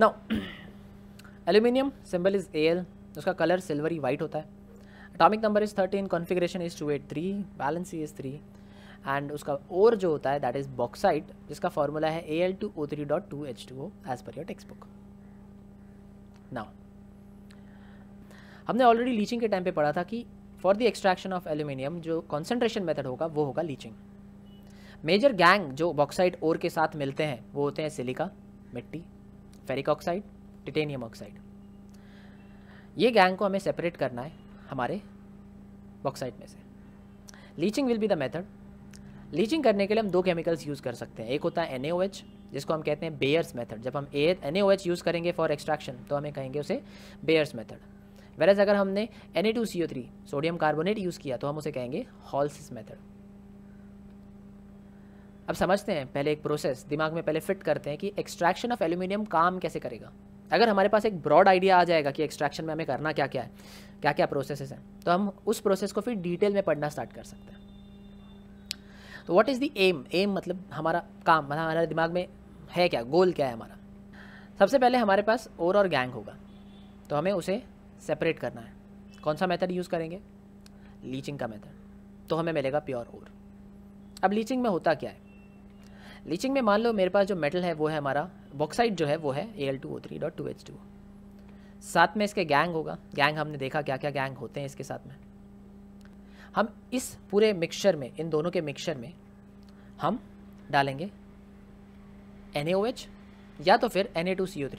ना aluminium symbol is A L उसका colour silvery white होता है atomic number is thirteen configuration is two eight three valence is three and उसका और जो होता है दैट इज़ बॉक्साइट जिसका फॉर्मूला है A L two O three dot two H two O as per your textbook now हमने already leaching के time पे पढ़ा था कि for the extraction of aluminium जो कॉन्सेंट्रेशन मेथड होगा वो होगा लीचिंग मेजर गैंग जो बॉक्साइट ओर के साथ मिलते हैं वो होते हैं सिलिका मिट्टी फेरिक ऑक्साइड टिटेनियम ऑक्साइड ये गैंग को हमें सेपरेट करना है हमारे बॉक्साइड में से leaching will be the method leaching करने के लिए हम दो केमिकल्स यूज़ कर सकते हैं एक होता है एन जिसको हम कहते हैं बेयर्स मेथड जब हम ए यूज़ करेंगे फॉर एक्सट्रैक्शन तो हमें कहेंगे उसे बेयर्स मेथड वेरज अगर हमने एन सोडियम कार्बोनेट यूज़ किया तो हम उसे कहेंगे हॉल्स मेथड अब समझते हैं पहले एक प्रोसेस दिमाग में पहले फिट करते हैं कि एक्सट्रैक्शन ऑफ एल्यूमिनियम काम कैसे करेगा अगर हमारे पास एक ब्रॉड आइडिया आ जाएगा कि एक्सट्रैक्शन में हमें करना क्या क्या है क्या क्या प्रोसेसेस हैं तो हम उस प्रोसेस को फिर डिटेल में पढ़ना स्टार्ट कर सकते हैं तो what is the M M मतलब हमारा काम मतलब हमारे दिमाग में है क्या गोल क्या है हमारा सबसे पहले हमारे पास और और गैंग होगा तो हमें उसे सेपरेट करना है कौन सा मेथड यूज़ करेंगे लीचिंग का मेथड तो हमें मिलेगा प्योर ओर अब लीचिंग में होता क्या है लीचिंग में मान लो मेरे पास जो मेटल है वो है हमारा बॉक्साइड जो है वो है A L two O three dot two H two साथ में इसके गैंग होगा गैंग हमने देखा क्या क्या गैंग होते हैं इसके साथ में हम इस पूरे मिक्सचर में इन दोनों के मिक्सचर में हम डालेंगे एन या तो फिर एन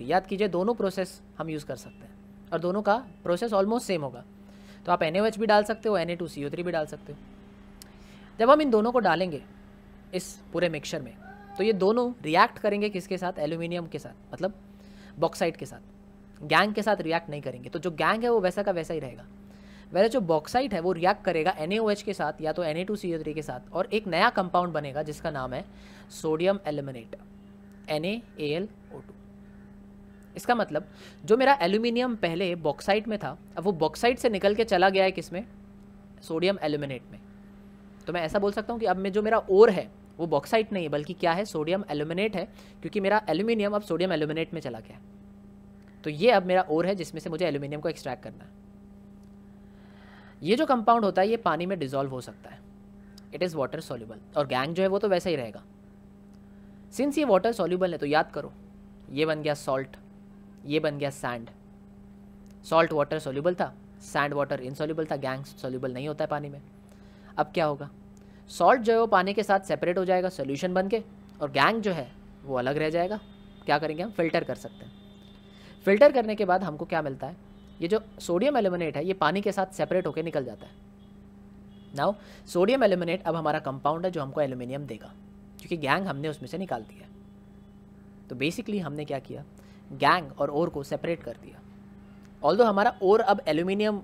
याद कीजिए दोनों प्रोसेस हम यूज़ कर सकते हैं और दोनों का प्रोसेस ऑलमोस्ट सेम होगा तो आप एन भी डाल सकते हो एन भी डाल सकते हो जब हम इन दोनों को डालेंगे इस पूरे मिक्सचर में तो ये दोनों रिएक्ट करेंगे किसके साथ एल्यूमिनियम के साथ मतलब बॉक्साइट के साथ गैंग के साथ रिएक्ट नहीं करेंगे तो जो गैंग है वो वैसा का वैसा ही रहेगा वैसे जो बॉक्साइट है वो रिएक्ट करेगा एन के साथ या तो एन के साथ और एक नया कंपाउंड बनेगा जिसका नाम है सोडियम एलिमिनेट एन इसका मतलब जो मेरा एल्यूमिनियम पहले बॉक्साइट में था अब वो बॉक्साइट से निकल के चला गया है किसमें सोडियम एल्यूमिनेट में तो मैं ऐसा बोल सकता हूँ कि अब मैं जो मेरा ओर है वो बॉक्साइट नहीं है बल्कि क्या है सोडियम एलुमिनेट है क्योंकि मेरा एल्यूमिनियम अब सोडियम एलुमिनेट में चला गया तो ये अब मेरा ओर है जिसमें से मुझे एल्यूमिनियम को एक्सट्रैक्ट करना है ये जो कंपाउंड होता है ये पानी में डिजोल्व हो सकता है इट इज़ वाटर सोल्यूबल और गैंग जो है वो तो वैसा ही रहेगा सिंस ये वाटर सोल्यूबल है तो याद करो ये बन गया सॉल्ट ये बन गया सैंड सॉल्ट वाटर सोल्यूबल था सैंड वाटर इनसोल्यूबल था गैंग सोल्यूबल नहीं होता है पानी में अब क्या होगा सॉल्ट जो है वो पानी के साथ सेपरेट हो जाएगा सोल्यूशन बन के और गैंग जो है वो अलग रह जाएगा क्या करेंगे हम फिल्टर कर सकते हैं फिल्टर करने के बाद हमको क्या मिलता है ये जो सोडियम एलिमिनेट है ये पानी के साथ सेपरेट होकर निकल जाता है नाउ सोडियम एलिमिनेट अब हमारा कंपाउंड है जो हमको एल्यूमिनियम देगा क्योंकि गैंग हमने उसमें से निकाल दिया तो बेसिकली हमने क्या किया गैंग और ओर को सेपरेट कर दिया ऑल हमारा ओर अब एल्यूमिनियम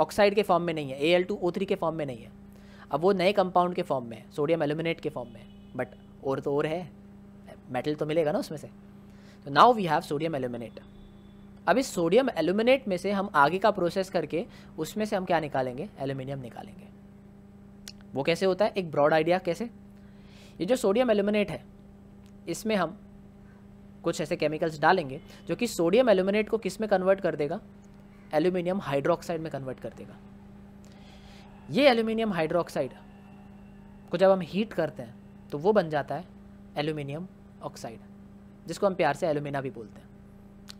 ऑक्साइड के फॉर्म में नहीं है A L two O three के फॉर्म में नहीं है अब वो नए कंपाउंड के फॉर्म में है सोडियम एलुमिनेट के फॉर्म में बट और तो और है मेटल तो मिलेगा ना उसमें से तो now we have sodium aluminate अब इस सोडियम एलुमिनेट में से हम आगे का प्रोसेस करके उसमें से हम क्या निकालेंगे एल्यूमिनियम निकालेंगे वो कैसे होता है एक ब्रॉड आइडिया कैसे ये जो सोडियम एलुमिनेट है इसमें हम कुछ ऐसे केमिकल्स डालेंगे जो कि सोडियम एलुमिनेट को किस में कन्वर्ट कर देगा एल्यूमिनियम हाइड्रोक्साइड में कन्वर्ट कर देगा ये एल्यूमिनियम हाइड्रोक्साइड को जब हम हीट करते हैं तो वो बन जाता है एल्यूमिनियम ऑक्साइड जिसको हम प्यार से एल्यूमिना भी बोलते हैं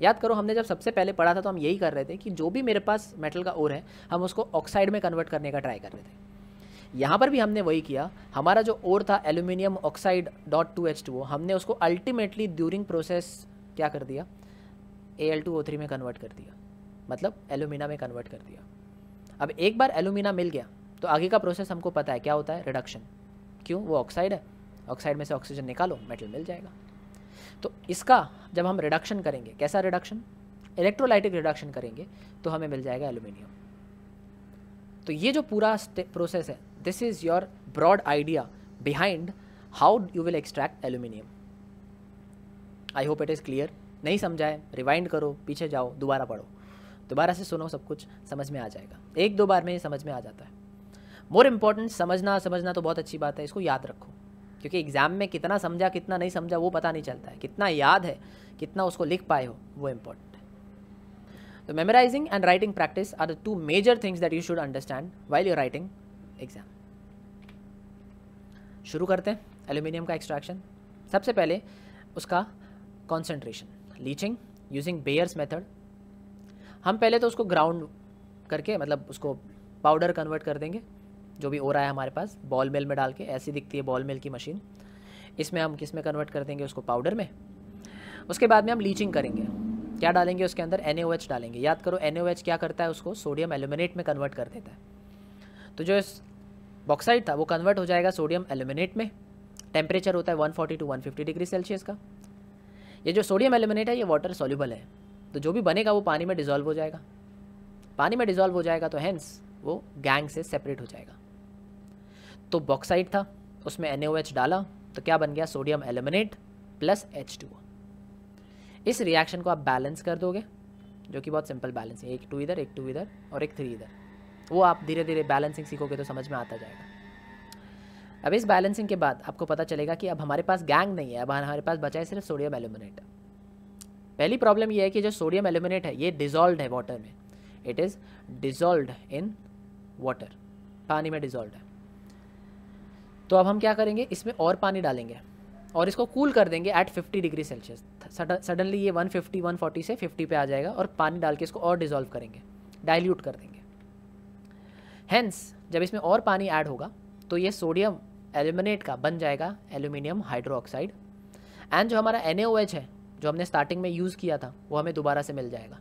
याद करो हमने जब सबसे पहले पढ़ा था तो हम यही कर रहे थे कि जो भी मेरे पास मेटल का ओर है हम उसको ऑक्साइड में कन्वर्ट करने का ट्राई कर रहे थे यहाँ पर भी हमने वही किया हमारा जो ओर था aluminium oxide dot two H two हमने उसको अल्टीमेटली ड्यूरिंग प्रोसेस क्या कर दिया A L two O three में कन्वर्ट कर दिया मतलब एल्यूमिना में कन्वर्ट कर दिया अब एक बार एलुमिना मिल गया तो आगे का प्रोसेस हमको पता है क्या होता है रिडक्शन क्यों वो ऑक्साइड है ऑक्साइड में से ऑक्सीजन निकालो मेटल मिल जाएगा तो इसका जब हम रिडक्शन करेंगे कैसा रिडक्शन इलेक्ट्रोलाइटिक रिडक्शन करेंगे तो हमें मिल जाएगा एल्यूमिनियम तो ये जो पूरा प्रोसेस है this is your broad idea behind how you will extract aluminium I hope it is clear नहीं समझाए रिवाइंड करो पीछे जाओ दोबारा पढ़ो दोबारा से सुनो सब कुछ समझ में आ जाएगा एक दो बार में समझ में आ जाता है मोर इम्पॉर्टेंट समझना समझना तो बहुत अच्छी बात है इसको याद रखो क्योंकि एग्ज़ाम में कितना समझा कितना नहीं समझा वो पता नहीं चलता है कितना याद है कितना उसको लिख पाए हो वो इम्पॉर्टेंट है तो memorising and writing practice are the two major things that you should understand while you writing exam शुरू करते हैं एल्यूमिनियम का एक्सट्रैक्शन सबसे पहले उसका concentration leaching using Bayer's method हम पहले तो उसको ग्राउंड करके मतलब उसको पाउडर कन्वर्ट कर देंगे जो भी हो रहा है हमारे पास बॉल मिल में डाल के ऐसी दिखती है बॉल मिल की मशीन इसमें हम किस में कन्वर्ट कर देंगे उसको पाउडर में उसके बाद में हम लीचिंग करेंगे क्या डालेंगे उसके अंदर एन डालेंगे याद करो एन क्या करता है उसको सोडियम एलुमिनेट में कन्वर्ट कर देता है तो जो इस बॉक्साइड था वो कन्वर्ट हो जाएगा सोडियम एलुमिनेट में टेम्परेचर होता है 140 टू 150 डिग्री सेल्सियस का ये जो सोडियम एलुमिनेट है ये वाटर सोल्यूबल है तो जो भी बनेगा वो पानी में डिज़ोल्व हो जाएगा पानी में डिज़ोल्व हो जाएगा तो हैंस वो गैंग से सेपरेट हो जाएगा तो बॉक्साइड था उसमें एन डाला तो क्या बन गया सोडियम एलिमिनेट प्लस एच इस रिएक्शन को आप बैलेंस कर दोगे जो कि बहुत सिंपल बैलेंस है एक टू इधर एक टू इधर और एक थ्री इधर वो आप धीरे धीरे बैलेंसिंग सीखोगे तो समझ में आता जाएगा अब इस बैलेंसिंग के बाद आपको पता चलेगा कि अब हमारे पास गैंग नहीं है अब हमारे पास बचा है सिर्फ सोडियम एलुमिनेट पहली प्रॉब्लम ये है कि जो सोडियम एल्यूमिनेट है ये डिजॉल्व है वाटर में it is dissolve in water पानी में डिजॉल्व है तो अब हम क्या करेंगे इसमें और पानी डालेंगे और इसको कूल कर देंगे एट 50 डिग्री सेल्सियस सडनली ये 150 140 से 50 पे आ जाएगा और पानी डाल के इसको और डिजोल्व करेंगे डाइल्यूट कर देंगे हैंस जब इसमें और पानी ऐड होगा तो ये सोडियम एल्यूमिनेट का बन जाएगा एल्यूमिनियम हाइड्रो ऑक्साइड एंड जो हमारा एन है जो हमने स्टार्टिंग में यूज़ किया था वो हमें दोबारा से मिल जाएगा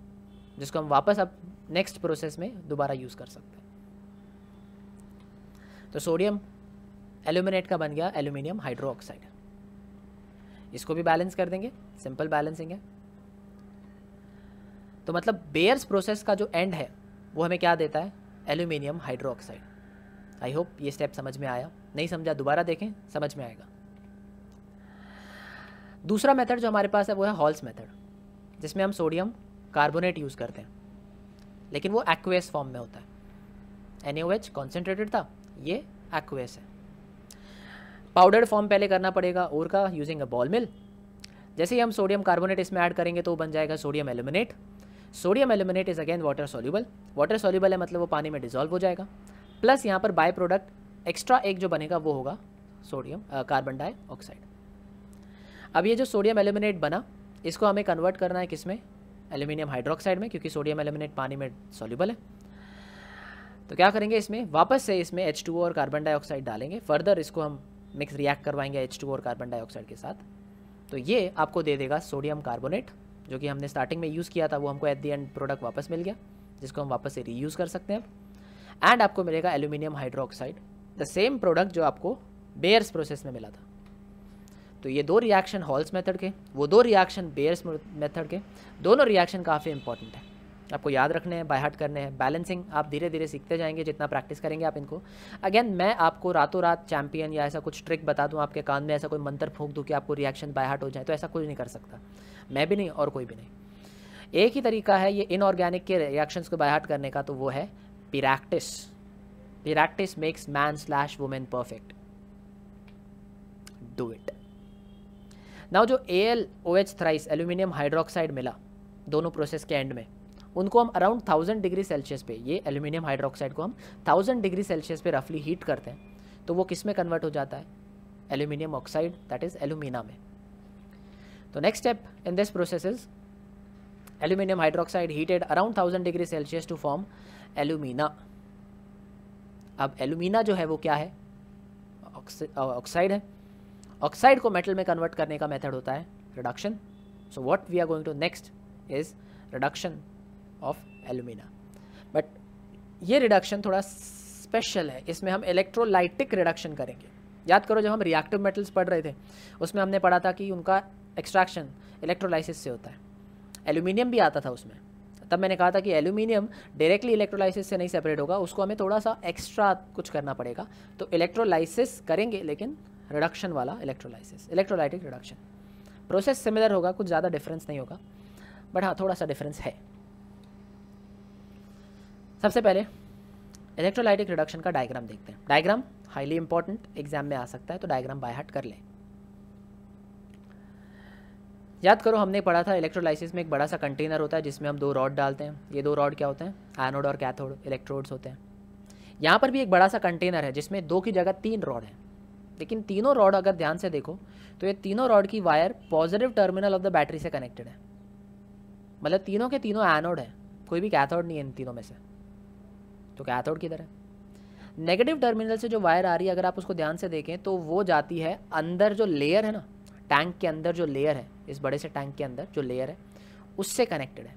जिसको हम वापस अब नेक्स्ट प्रोसेस में दोबारा यूज़ कर सकते हैं तो सोडियम एल्यूमिनेट का बन गया एल्यूमिनियम हाइड्रो ऑक्साइड इसको भी बैलेंस कर देंगे सिंपल बैलेंसिंग है तो मतलब बेयर्स प्रोसेस का जो एंड है वो हमें क्या देता है aluminium hydroxide I hope ये स्टेप समझ में आया नहीं समझा दोबारा देखें समझ में आएगा दूसरा मेथड जो हमारे पास है वो है हॉल्स मेथड जिसमें हम सोडियम कार्बोनेट यूज़ करते हैं लेकिन वो एक्वेस फॉर्म में होता है एन ओ एच कॉन्सेंट्रेटेड था ये एक्वेस है पाउडर फॉर्म पहले करना पड़ेगा और का यूजिंग अ बॉल मिल जैसे ही हम सोडियम कार्बोनेट इसमें ऐड करेंगे तो वो बन जाएगा sodium aluminate sodium aluminate is again water soluble water soluble है मतलब वो पानी में डिजॉल्व हो जाएगा प्लस यहाँ पर बाय प्रोडक्ट एक्स्ट्रा एक जो बनेगा वो होगा सोडियम कार्बन डाइऑक्साइड अब ये जो सोडियम एलिमिनेट बना इसको हमें कन्वर्ट करना है किस में एल्यूमिनियम हाइड्रोक्साइड में क्योंकि सोडियम एलिमिनेट पानी में सॉल्यूबल है तो क्या करेंगे इसमें वापस से इसमें एच और कार्बन डाइऑक्साइड डालेंगे फर्दर इसको हम मिक्स रिएक्ट करवाएंगे एच और कार्बन डाइऑक्साइड के साथ तो ये आपको दे देगा सोडियम कार्बोनेट जो कि हमने स्टार्टिंग में यूज़ किया था वो हमको एट दी एंड प्रोडक्ट वापस मिल गया जिसको हम वापस से रीयूज़ कर सकते हैं एंड आपको मिलेगा aluminium hydroxide the same product जो आपको बेयर्स प्रोसेस में मिला था तो ये दो रिएक्शन हॉल्स मेथड के वो दो रिएक्शन बेयर्स मेथड के दोनों रिएक्शन काफ़ी इंपॉर्टेंट है आपको याद रखने हैं बायहाट करने हैं बैलेंसिंग आप धीरे धीरे सीखते जाएंगे जितना प्रैक्टिस करेंगे आप इनको अगेन मैं आपको रातों रात चैंपियन या ऐसा कुछ ट्रिक बता दूं आपके कान में ऐसा कोई मंत्र फूक दूं कि आपको रिएक्शन बायहाट हो जाए तो ऐसा कुछ नहीं कर सकता मैं भी नहीं और कोई भी नहीं एक ही तरीका है ये इनऑर्गेनिक के रिएक्शंस को बाय करने का तो वो है practice practice makes man slash women perfect do it ना जो A L O H thrice aluminium hydroxide मिला दोनों प्रोसेस के एंड में उनको हम अराउंड थाउजेंड डिग्री सेल्सियस पे ये एल्यूमिनियम हाइड्रोक्साइड को हम थाउजेंड डिग्री सेल्सियस पे रफली हीट करते हैं तो वो किस में कन्वर्ट हो जाता है aluminium oxide that is alumina में तो next step in this process is aluminium hydroxide heated around thousand degree Celsius to form alumina अब एल्यूमिना जो है वो क्या है ऑक्साइड है ऑक्साइड को मेटल में कन्वर्ट करने का मेथड होता है reduction so what we are going to next is reduction of alumina but ये रिडक्शन थोड़ा स्पेशल है इसमें हम इलेक्ट्रोलाइटिक रिडक्शन करेंगे याद करो जब हम रिएक्टिव मेटल्स पढ़ रहे थे उसमें हमने पढ़ा था कि उनका एक्सट्रैक्शन इलेक्ट्रोलाइसिस से होता है एल्यूमिनियम भी आता था उसमें तब मैंने कहा था कि एल्यूमिनियम डायरेक्टली इलेक्ट्रोलाइसिस से नहीं सेपरेट होगा उसको हमें थोड़ा सा एक्स्ट्रा कुछ करना पड़ेगा तो इलेक्ट्रोलाइसिस करेंगे लेकिन रिडक्शन वाला electrolysis electrolytic reduction process similar होगा कुछ ज़्यादा डिफरेंस नहीं होगा बट हाँ थोड़ा सा डिफरेंस है सबसे पहले इलेक्ट्रोलाइटिक रिडक्शन का डायग्राम देखते हैं डायग्राम हाईली इंपॉर्टेंट एग्जाम में आ सकता है तो डायग्राम बाय हार्ट कर लें याद करो हमने पढ़ा था इलेक्ट्रोलाइसिस में एक बड़ा सा कंटेनर होता है जिसमें हम दो रॉड डालते हैं ये दो रॉड क्या होते हैं एनोड और कैथोड इलेक्ट्रोड्स होते हैं यहाँ पर भी एक बड़ा सा कंटेनर है जिसमें दो की जगह तीन रॉड है लेकिन तीनों रॉड अगर ध्यान से देखो तो ये तीनों रॉड की wire positive terminal of the battery से कनेक्टेड है मतलब तीनों के तीनों एनोड है कोई भी कैथोड नहीं है इन तीनों में से तो कैथोड किधर है नेगेटिव टर्मिनल से जो वायर आ रही है अगर आप उसको ध्यान से देखें तो वो जाती है अंदर जो लेयर है ना टैंक के अंदर जो लेयर है इस बड़े से टैंक के अंदर जो लेयर है उससे कनेक्टेड है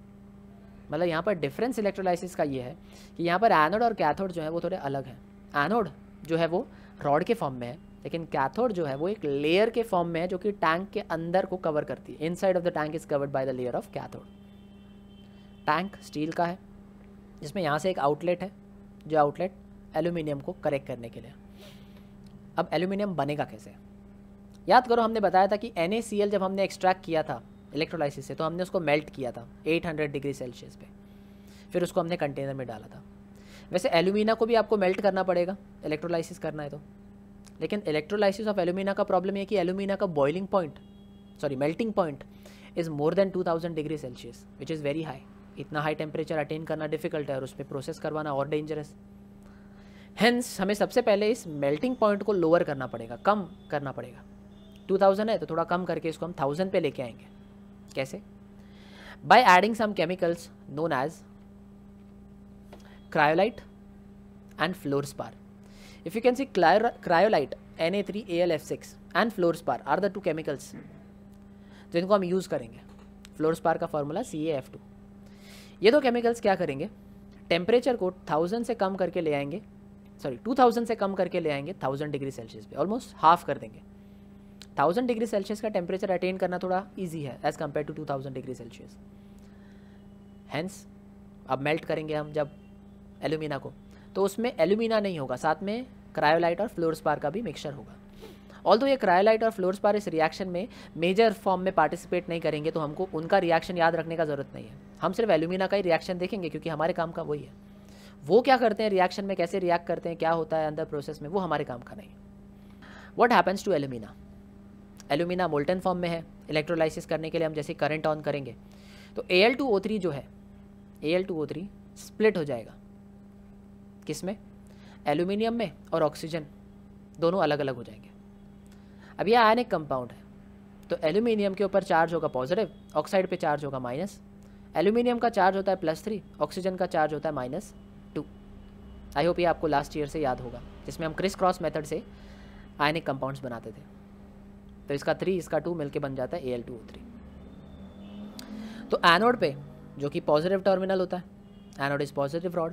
मतलब यहाँ पर डिफरेंस इलेक्ट्रोलाइसिस का ये है कि यहाँ पर एनोड और कैथोड जो है वो थोड़े अलग हैं एनोड जो है वो रॉड के फॉर्म में है लेकिन कैथोड जो है वो एक लेयर के फॉर्म में है जो कि टैंक के अंदर को कवर करती है inside of the tank is covered by the layer of cathode tank steel का है जिसमें यहाँ से एक आउटलेट है जो आउटलेट एल्यूमिनियम को करेक्ट करने के लिए अब एल्यूमिनियम बनेगा कैसे याद करो हमने बताया था कि एन जब हमने एक्सट्रैक्ट किया था इलेक्ट्रोलाइसिस से तो हमने उसको मेल्ट किया था 800 डिग्री सेल्सियस पे फिर उसको हमने कंटेनर में डाला था वैसे एल्यूमिना को भी आपको मेल्ट करना पड़ेगा इलेक्ट्रोलाइसिस करना है तो लेकिन इलेक्ट्रोलाइसिस ऑफ एलुमिना का प्रॉब्लम यह कि एलुमिना का boiling point sorry melting point is more than 2000 degree Celsius which is very high इतना हाई टेम्परेचर अटेन करना डिफिकल्ट है और उस पर प्रोसेस करवाना और डेंजरस हैंस हमें सबसे पहले इस मेल्टिंग पॉइंट को लोअर करना पड़ेगा कम करना पड़ेगा 2000 है तो थोड़ा कम करके इसको हम थाउजेंड पे लेके आएंगे कैसे by adding some chemicals known as cryolite and fluorspar If you can see cryolite, Na3ALF6 and fluorspar are the two chemicals जिनको हम यूज़ करेंगे फ्लोरस्पार का formula C A F two ये दो केमिकल्स क्या करेंगे टेम्परेचर को thousand से कम करके ले आएंगे सॉरी टू थाउजेंड से कम करके ले आएंगे थाउजेंड डिग्री सेल्सियस पे ऑलमोस्ट हाफ कर देंगे थाउजेंड डिग्री सेल्सियस का टेम्परेचर अटेन करना थोड़ा ईजी है as compare to two thousand degree Celsius hence अब मेल्ट करेंगे हम जब एल्यूमिना को तो उसमें एल्यूमिना नहीं होगा साथ में क्रायोलाइट और फ्लोरस्पार का भी मिक्सचर होगा ऑल दो ये क्रायोलाइट और फ्लोरस्पार इस रिएक्शन में मेजर फॉर्म में पार्टिसिपेट नहीं करेंगे तो हमको उनका रिएक्शन याद रखने का ज़रूरत नहीं है हम सिर्फ एल्यूमिना का ही रिएक्शन देखेंगे क्योंकि हमारे काम का वही है वो क्या करते हैं रिएक्शन में कैसे रिएक्ट करते हैं क्या होता है अंदर प्रोसेस में वो हमारे काम का नहीं what happens to alumina alumina molten form में है इलेक्ट्रोलाइसिस करने के लिए हम जैसे करंट ऑन करेंगे तो ए एल टू जो है A L two O three split हो जाएगा किस में एल्यूमिनियम में और ऑक्सीजन दोनों अलग अलग हो जाएंगे अब यह आयनिक कंपाउंड है तो एल्यूमिनियम के ऊपर चार्ज होगा पॉजिटिव ऑक्साइड पे चार्ज होगा माइनस एल्यूमिनियम का चार्ज होता है प्लस थ्री ऑक्सीजन का चार्ज होता है माइनस टू आई होप ये आपको लास्ट ईयर से याद होगा जिसमें हम क्रिस क्रॉस मेथड से आयनिक कंपाउंड्स बनाते थे तो इसका थ्री इसका टू मिलके बन जाता है ए एल टू थ्री तो एनोड पे जो कि पॉजिटिव टर्मिनल होता है एनोड इज़ पॉजिटिव रॉड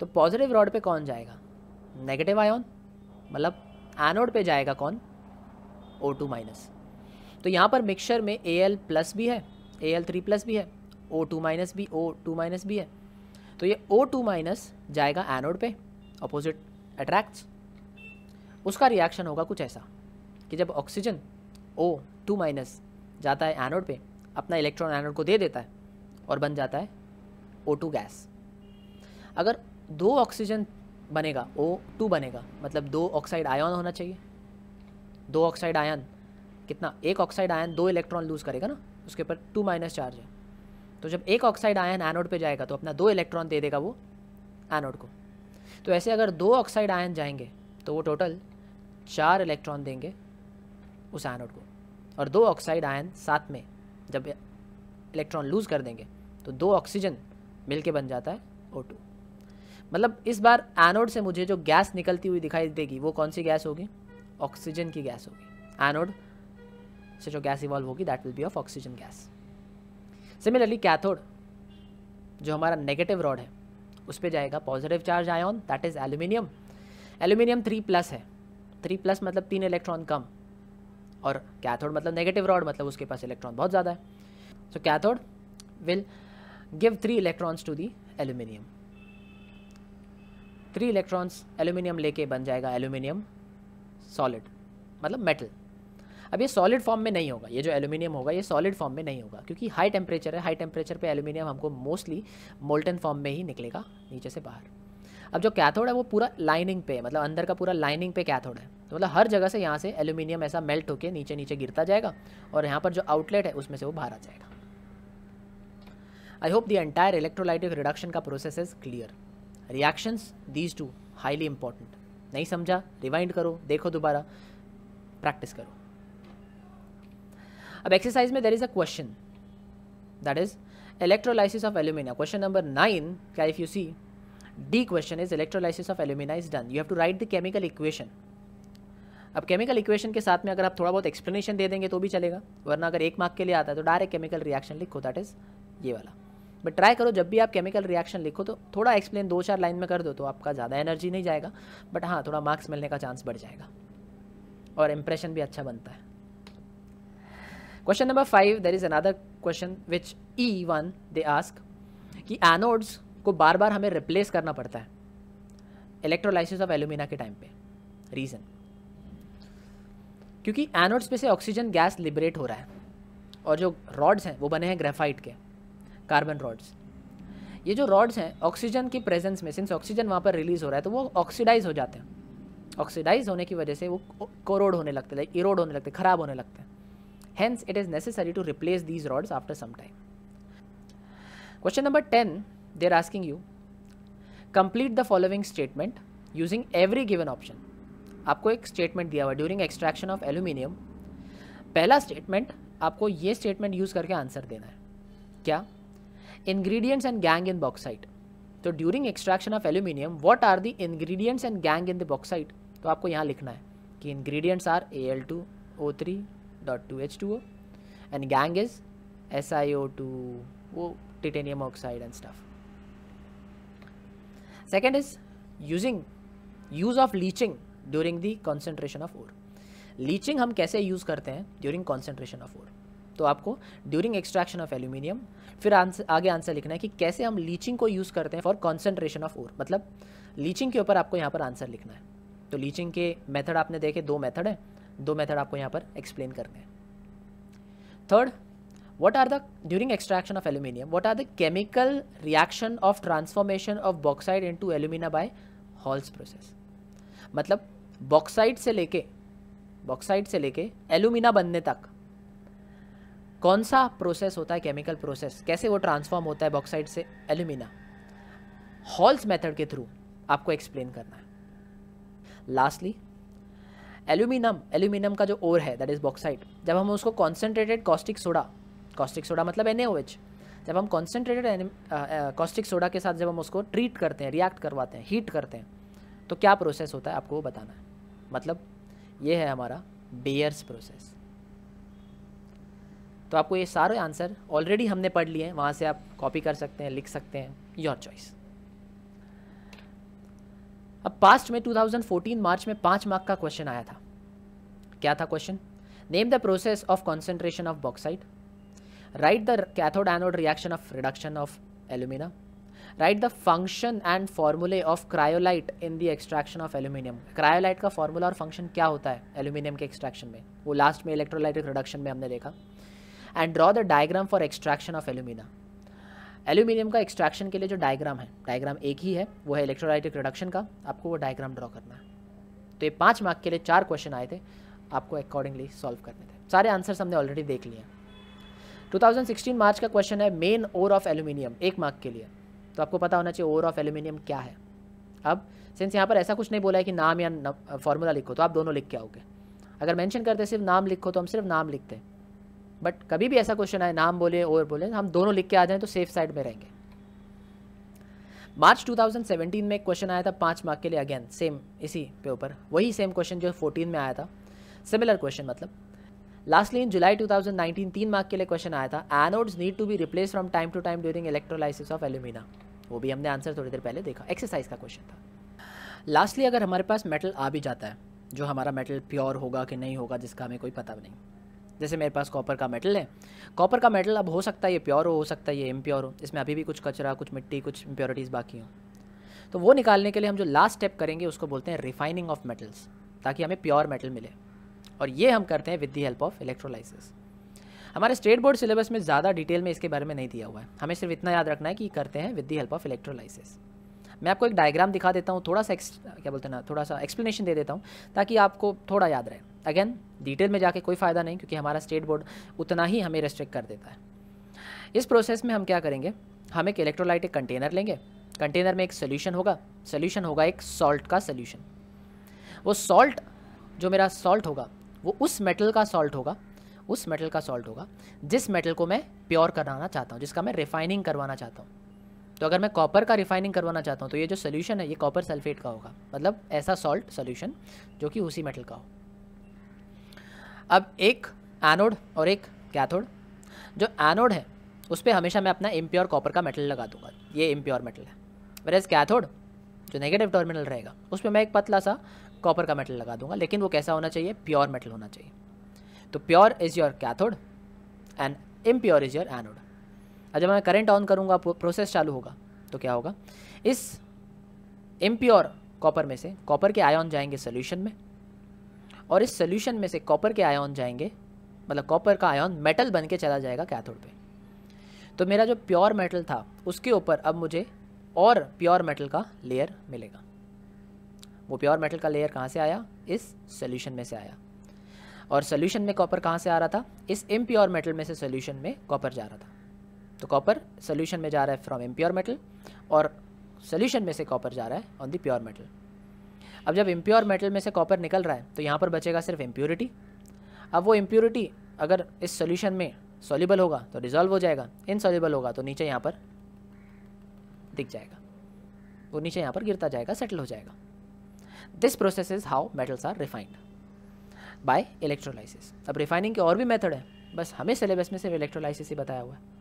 तो पॉजिटिव रॉड पे कौन जाएगा नेगेटिव आयन मतलब एनोड पे जाएगा कौन ओ टू माइनस तो यहाँ पर मिक्सचर में ए एल प्लस भी है ए एल थ्री प्लस भी है ओ टू माइनस भी ओ टू माइनस भी है तो ये ओ टू माइनस जाएगा एनोड पे अपोजिट अट्रैक्ट्स उसका रिएक्शन होगा कुछ ऐसा कि जब ऑक्सीजन ओ टू माइनस जाता है एनोड पे अपना इलेक्ट्रॉन एनोड को दे देता है और बन जाता है ओ टू गैस अगर दो ऑक्सीजन बनेगा ओ टू बनेगा मतलब दो ऑक्साइड आयन होना चाहिए दो ऑक्साइड आयन कितना एक ऑक्साइड आयन दो इलेक्ट्रॉन लूज़ करेगा ना उसके ऊपर टू माइनस चार्ज है तो जब एक ऑक्साइड आयन एनोड पे जाएगा तो अपना दो इलेक्ट्रॉन दे देगा वो एनोड को तो ऐसे अगर दो ऑक्साइड आयन जाएंगे तो वो टोटल चार इलेक्ट्रॉन देंगे उस एनोड को और दो ऑक्साइड आयन साथ में जब इलेक्ट्रॉन लूज़ कर देंगे तो दो ऑक्सीजन मिलके बन जाता है ओ टू मतलब इस बार एनोड से मुझे जो गैस निकलती हुई दिखाई देगी वो कौन सी गैस होगी ऑक्सीजन की गैस होगी एनोड से जो गैस इवॉल्व होगी that will be of oxygen gas similarly cathode जो हमारा नेगेटिव रॉड है उस पर जाएगा positive charge on that is aluminium aluminium three plus है थ्री प्लस मतलब तीन इलेक्ट्रॉन कम और कैथोड मतलब नेगेटिव रॉड मतलब उसके पास इलेक्ट्रॉन बहुत ज़्यादा है so cathode will give three electrons to the aluminium three electrons aluminium लेके बन जाएगा एल्यूमिनियम सॉलिड मतलब मेटल अब ये सॉलिड फॉर्म में नहीं होगा ये जो एल्यूमिनियम होगा ये सॉलिड फॉर्म में नहीं होगा क्योंकि हाई टेम्परेचर है हाई टेम्परेचर पे एल्यूमिनियम हमको मोस्टली मोल्टन फॉर्म में ही निकलेगा नीचे से बाहर अब जो कैथोड है वो पूरा लाइनिंग पे मतलब अंदर का पूरा लाइनिंग पे कैथोड है तो मतलब हर जगह से यहाँ से एल्यूमिनियम ऐसा मेल्ट होकर नीचे नीचे गिरता जाएगा और यहाँ पर जो आउटलेट है उसमें से वो बाहर आ जाएगा I hope the entire electrolytic reduction का process is clear reactions these two highly important नहीं समझा रिवाइंड करो देखो दोबारा प्रैक्टिस करो अब एक्सरसाइज में there is a question that is electrolysis of alumina question number nine क्या if you see the question is electrolysis of alumina is done you have to write the chemical equation अब chemical equation के साथ में अगर आप थोड़ा बहुत explanation दे देंगे तो भी चलेगा वरना अगर एक मार्क के लिए आता है तो डायरेक्ट केमिकल रिएक्शन लिखो दैट इज ये वाला बट ट्राई करो जब भी आप केमिकल रिएक्शन लिखो तो थोड़ा एक्सप्लेन दो चार लाइन में कर दो तो आपका ज़्यादा एनर्जी नहीं जाएगा बट हाँ थोड़ा मार्क्स मिलने का चांस बढ़ जाएगा और इम्प्रेशन भी अच्छा बनता है question number five there is another question which even they ask कि एनोड्स को बार बार हमें रिप्लेस करना पड़ता है इलेक्ट्रोलाइसिस ऑफ एलुमिना के टाइम पे रीज़न क्योंकि एनोड्स में से ऑक्सीजन गैस लिबरेट हो रहा है और जो रॉड्स हैं वो बने हैं ग्रेफाइट के कार्बन रॉड्स ये जो रॉड्स हैं ऑक्सीजन की प्रेजेंस में सिंस ऑक्सीजन वहाँ पर रिलीज़ हो रहा है तो वो ऑक्सीडाइज हो जाते हैं ऑक्सीडाइज होने की वजह से वो कोरोड होने लगते लाइक इरोड होने लगते हैं खराब होने लगते हैं hence it is necessary to replace these rods after some time question number ten there asking you complete the following statement using every given option आपको एक स्टेटमेंट दिया हुआ ड्यूरिंग एक्सट्रैक्शन ऑफ एल्यूमिनियम पहला स्टेटमेंट आपको ये statement use करके answer देना है क्या ingredients and gangue in bauxite तो during extraction of aluminium what are the ingredients and gangue in the bauxite तो आपको यहाँ लिखना है कि ingredients are A L two O three dot two H two O and gangue is S I O two वो titanium oxide and stuff second is using use of leaching during the concentration of ore leaching हम कैसे use करते हैं during concentration of ore तो आपको during extraction of aluminium फिर answer आगे answer लिखना है कि कैसे हम लीचिंग को यूज़ करते हैं फॉर कॉन्सेंट्रेशन ऑफ ओर मतलब लीचिंग के ऊपर आपको यहाँ पर आंसर लिखना है तो लीचिंग के मेथड आपने देखे दो मेथड हैं दो मेथड आपको यहाँ पर एक्सप्लेन करने हैं third are the during extraction of aluminium what are the chemical reaction of transformation of bauxite into alumina by Hall's process मतलब बॉक्साइड से लेके बॉक्साइड से लेके एल्यूमिना बनने तक कौन सा प्रोसेस होता है केमिकल प्रोसेस कैसे वो ट्रांसफॉर्म होता है बॉक्साइड से एल्यूमिना हॉल्स मेथड के थ्रू आपको एक्सप्लेन करना है लास्टली एल्यूमिनियम एल्यूमिनियम का जो ओर है दैट इज़ बॉक्साइड जब हम उसको concentrated caustic soda caustic soda मतलब एन जब हम कॉन्सेंट्रेटेड कॉस्टिक सोडा के साथ जब हम उसको ट्रीट करते हैं रिएक्ट करवाते हैं हीट करते हैं तो क्या प्रोसेस होता है आपको वो बताना है मतलब ये है हमारा बेयर्स प्रोसेस तो आपको ये सारे आंसर ऑलरेडी हमने पढ़ लिए हैं वहाँ से आप कॉपी कर सकते हैं लिख सकते हैं योर चॉइस अब पास्ट में 2014 मार्च में पाँच मार्क का क्वेश्चन आया था क्या था question name the process of concentration of bauxite write the cathode anode reaction of reduction of alumina write the function and formulae of cryolite in the extraction of aluminium cryolite का formula और function क्या होता है aluminium के extraction में वो last में electrolytic reduction में हमने देखा and draw the diagram for extraction of alumina aluminium का एक्सट्रैक्शन के लिए जो डायग्राम है डायग्राम एक ही है वो है इलेक्ट्रोलाइटिक रिडक्शन का आपको वो डायग्राम ड्रॉ करना है तो ये पाँच मार्क के लिए चार क्वेश्चन आए थे आपको अकॉर्डिंगली सॉल्व करने थे सारे आंसर्स हमने ऑलरेडी देख लिए 2016 मार्च का क्वेश्चन है मेन ओर ऑफ एल्यूमिनियम एक मार्क के लिए तो आपको पता होना चाहिए ओर ऑफ एल्यूमिनियम क्या है अब सिंस यहाँ पर ऐसा कुछ नहीं बोला है कि नाम या फॉर्मूला लिखो तो आप दोनों लिख के आओगे अगर मेंशन करते सिर्फ नाम लिखो तो हम सिर्फ नाम लिखते हैं बट कभी भी ऐसा क्वेश्चन आए नाम बोले और बोले हम दोनों लिख के आ जाए तो सेफ साइड में रहेंगे मार्च 2017 में एक क्वेश्चन आया था पाँच मार्क के लिए अगेन सेम इसी पे ऊपर वही सेम क्वेश्चन जो 14 में आया था सिमिलर क्वेश्चन मतलब लास्टली इन जुलाई 2019 तीन मार्क के लिए क्वेश्चन आया था anodes need to be replace from time to time during electrolysis of alumina वो भी हमने आंसर थोड़ी देर पहले देखा एक्सरसाइज का क्वेश्चन था लास्टली अगर हमारे पास मेटल आ भी जाता है जो हमारा मेटल प्योर होगा कि नहीं होगा जिसका हमें कोई पता नहीं जैसे मेरे पास कॉपर का मेटल है कॉपर का मेटल अब हो सकता है ये प्योर हो हो सकता है ये इम्प्योर हो इसमें अभी भी कुछ कचरा कुछ मिट्टी कुछ इम्प्योरिटीज़ बाकी हों तो वो निकालने के लिए हम जो लास्ट स्टेप करेंगे उसको बोलते हैं रिफाइनिंग ऑफ मेटल्स ताकि हमें प्योर मेटल मिले और ये हम करते हैं with the help of electrolysis हमारे स्टेट बोर्ड सिलेबस में ज़्यादा डिटेल में इसके बारे में नहीं दिया हुआ है हमें सिर्फ इतना याद रखना है कि करते हैं with the help of electrolysis मैं आपको एक डायग्राम दिखा देता हूँ थोड़ा सा क्या बोलते हैं ना थोड़ा सा एक्सप्लेनेशन दे देता हूँ ताकि आपको थोड़ा याद रहे अगेन डिटेल में जाके कोई फ़ायदा नहीं क्योंकि हमारा स्टेट बोर्ड उतना ही हमें रेस्ट्रिक्ट कर देता है इस प्रोसेस में हम क्या करेंगे हम एक इलेक्ट्रोलाइट कंटेनर लेंगे कंटेनर में एक सोल्यूशन होगा सोल्यूशन होगा एक सॉल्ट का सोल्यूशन वो सॉल्ट जो मेरा सॉल्ट होगा वो उस मेटल का सॉल्ट होगा उस मेटल का सॉल्ट होगा जिस मेटल को मैं प्योर कराना चाहता हूँ जिसका मैं रिफाइनिंग करवाना चाहता हूँ तो अगर मैं कॉपर का रिफाइनिंग करवाना चाहता हूँ तो ये जो सोल्यूशन है ये कॉपर सल्फेट का होगा मतलब ऐसा सॉल्ट सोल्यूशन जो कि उसी मेटल का हो अब एक एनोड और एक कैथोड जो एनोड है उस पर हमेशा मैं अपना इम्प्योर कॉपर का मेटल लगा दूंगा ये इम्प्योर मेटल है वेरेज कैथोड जो नेगेटिव टर्मिनल रहेगा उस पर मैं एक पतला सा कॉपर का मेटल लगा दूंगा लेकिन वो कैसा होना चाहिए प्योर मेटल होना चाहिए तो pure is your cathode and impure is your anode अब जब मैं करंट ऑन करूँगा प्रोसेस चालू होगा तो क्या होगा इस इम्प्योर कॉपर में से कॉपर के आयन जाएंगे सोल्यूशन में और इस सोल्यूशन में से कॉपर के आयन जाएंगे मतलब कॉपर का आयन मेटल बन के चला जाएगा कैथोड पे तो मेरा जो प्योर मेटल था उसके ऊपर अब मुझे और प्योर मेटल का लेयर मिलेगा वो प्योर मेटल का लेयर कहाँ से आया इस सोल्यूशन में से आया और सोल्यूशन में कॉपर कहाँ से आ रहा था इस इम्प्योर मेटल में से सोल्यूशन में कॉपर जा रहा था तो कॉपर सोल्यूशन में जा रहा है फ्रॉम इम्प्योर मेटल और सोल्यूशन में से कॉपर जा रहा है ऑन द प्योर मेटल अब जब इम्प्योर मेटल में से कॉपर निकल रहा है तो यहाँ पर बचेगा सिर्फ इम्प्योरिटी अब वो इम्प्योरिटी अगर इस सोल्यूशन में सॉल्यूबल होगा तो डिजॉल्व हो जाएगा इनसॉल्यूबल होगा तो नीचे यहाँ पर दिख जाएगा वो नीचे यहाँ पर गिरता जाएगा सेटल हो जाएगा this process is how metals are refined by electrolysis अब रिफाइनिंग के और भी मेथड है बस हमें सिलेबस में सिर्फ इलेक्ट्रोलाइसिस ही बताया हुआ है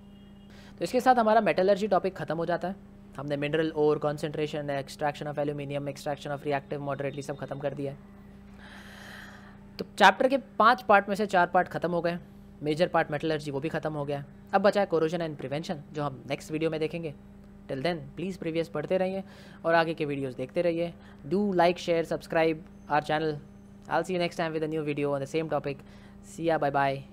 इसके साथ हमारा मेटलर्जी टॉपिक ख़त्म हो जाता है हमने mineral ore concentration extraction of aluminium extraction of reactive moderately सब खत्म कर दिया है तो चैप्टर के पांच पार्ट में से चार पार्ट खत्म हो गए मेजर पार्ट मेटलर्जी वो भी खत्म हो गया अब बचा है कोरोजन एंड प्रिवेंशन जो हम नेक्स्ट वीडियो में देखेंगे टिल देन प्लीज़ प्रीवियस पढ़ते रहिए और आगे के वीडियोज़ देखते रहिए do like share subscribe our channel all see you next time with new video on the same topic see ya bye bye